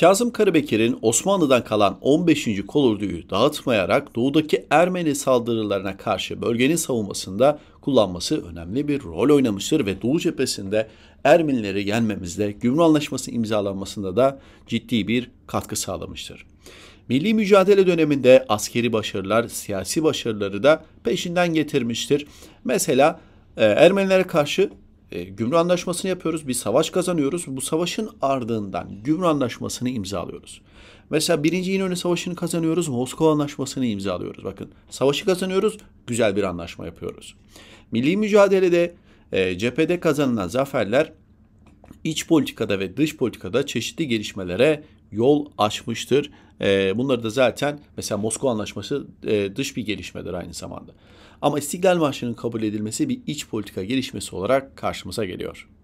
Kazım Karabekir'in Osmanlı'dan kalan 15. kolorduyu dağıtmayarak doğudaki Ermeni saldırılarına karşı bölgenin savunmasında kullanması önemli bir rol oynamıştır ve Doğu cephesinde Ermenileri yenmemizde, Gümrü Anlaşması imzalanmasında da ciddi bir katkı sağlamıştır. Milli mücadele döneminde askeri başarılar, siyasi başarıları da peşinden getirmiştir. Mesela e, Ermenilere karşı e, gümrü anlaşmasını yapıyoruz. Bir savaş kazanıyoruz. Bu savaşın ardından gümrük anlaşmasını imzalıyoruz. Mesela Birinci İnönü Savaşı'nı kazanıyoruz. Moskova Anlaşması'nı imzalıyoruz. Bakın savaşı kazanıyoruz. Güzel bir anlaşma yapıyoruz. Milli mücadelede e, cephede kazanılan zaferler iç politikada ve dış politikada çeşitli gelişmelere yol açmıştır e, bunları da zaten mesela Moskova Anlaşması e, dış bir gelişmedir aynı zamanda. Ama İstiklal Marşı'nın kabul edilmesi bir iç politika gelişmesi olarak karşımıza geliyor.